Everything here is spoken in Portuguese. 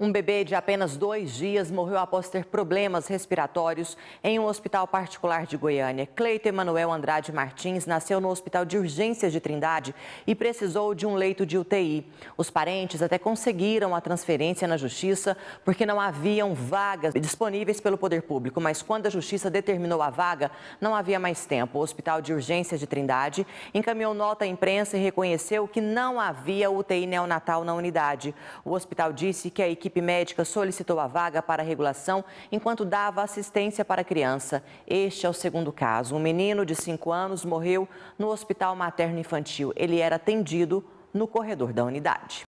Um bebê de apenas dois dias morreu após ter problemas respiratórios em um hospital particular de Goiânia. Cleito Emanuel Andrade Martins nasceu no Hospital de Urgências de Trindade e precisou de um leito de UTI. Os parentes até conseguiram a transferência na Justiça porque não haviam vagas disponíveis pelo poder público, mas quando a Justiça determinou a vaga, não havia mais tempo. O Hospital de Urgências de Trindade encaminhou nota à imprensa e reconheceu que não havia UTI neonatal na unidade. O hospital disse que a equipe equipe médica solicitou a vaga para a regulação enquanto dava assistência para a criança. Este é o segundo caso. Um menino de 5 anos morreu no Hospital Materno Infantil. Ele era atendido no corredor da unidade.